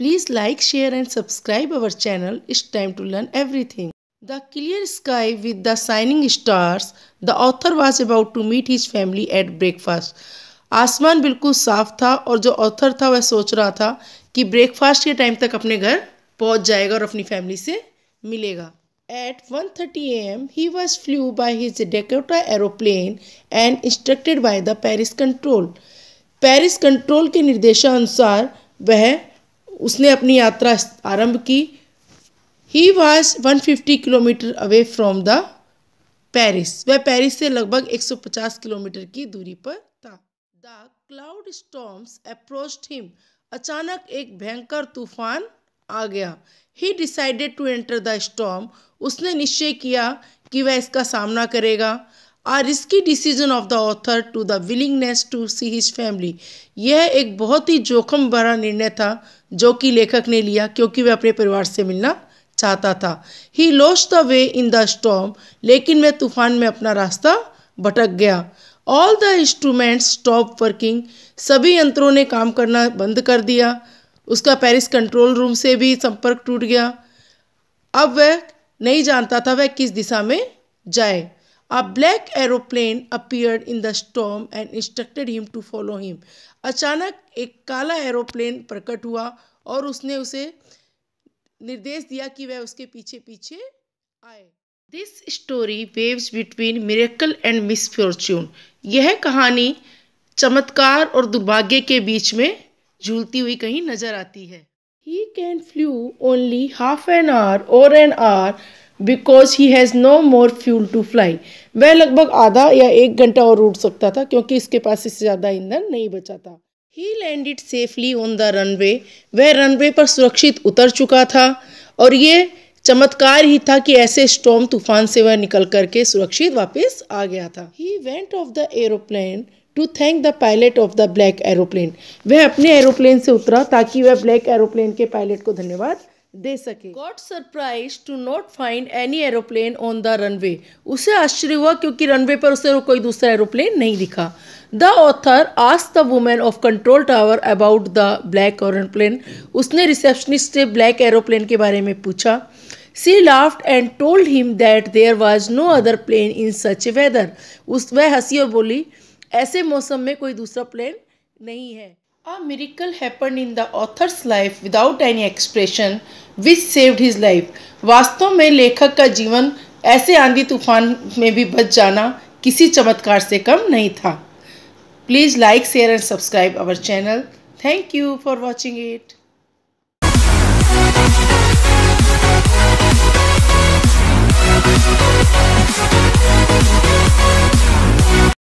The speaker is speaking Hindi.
Please like, share and subscribe our channel. It's time to learn everything. The clear sky with the shining stars, the author was about to meet his family at breakfast. आसमान बिल्कुल साफ था और जो ऑथर था वह सोच रहा था कि ब्रेकफास्ट के टाइम तक अपने घर पहुंच जाएगा और अपनी फैमिली से मिलेगा At 1:30 a.m., he was flew by his Dakota aeroplane and instructed by the Paris Control. Paris control के निर्देशानुसार वह उसने अपनी यात्रा आरंभ की ही was 150 kilometre away from the Paris वह पेरिस से लगभग 150 किलोमीटर की दूरी पर था the cloud storms approach him अचानक एक भयंकर तूफान आ गया he decided to enter the storm उसने निश्चय किया कि वह इसका सामना करेगा a risky decision of the author to the willingness to see his family यह एक बहुत ही जोखिम भरा निर्णय था जो कि लेखक ने लिया क्योंकि वह अपने परिवार से मिलना चाहता था he lost the way in the storm लेकिन वह तूफान में अपना रास्ता भटक गया all the instruments stop working सभी यंत्रों ने काम करना बंद कर दिया उसका पेरिस कंट्रोल रूम से भी संपर्क टूट गया अब वह नहीं जानता था वह किस दिशा में जाए A black aeroplane appeared in the storm and instructed him to follow him. अचानक एक काला एरोप्लेन प्रकट हुआ और उसने उसे निर्देश दिया कि वह उसके पीछे पीछे आए this story weaves between miracle and misfortune यह कहानी चमत्कार और दुर्भाग्य के बीच में झूलती हुई कहीं नजर आती है he can fly only half an hour or an hour because he has no more fuel to fly वह लगभग आधा या एक घंटा और उड़ सकता था क्योंकि इसके पास इससे ज़्यादा ईंधन नहीं बचा था he landed safely on the runway वह रनवे पर सुरक्षित उतर चुका था और ये चमत्कार ही था कि ऐसे स्टॉम तूफान से वह निकल करके सुरक्षित वापस आ गया था he went off the aeroplane to thank the pilot of the black aeroplane वह अपने एरोप्लेन से उतरा ताकि वह ब्लैक एरोप्लेन के पायलट को धन्यवाद दे सके got surprised to not find any aeroplane on the runway उसे आश्चर्य हुआ क्योंकि रनवे पर उसे कोई दूसरा एरोप्लेन नहीं दिखा द ऑथर आज the women of control tower about the black aeroplane उसने रिसेप्शनिस्ट से ब्लैक एरोप्लेन के बारे में पूछा she laughed and told him that there was no other plane in such weather उस वह हंसी और बोली ऐसे मौसम में कोई दूसरा प्लेन नहीं है A miracle happened in the author's life without any expression which saved his life. वास्तव में लेखक का जीवन ऐसे आंधी तूफान में भी बच जाना किसी चमत्कार से कम नहीं था please like share and subscribe our channel thank you for watching it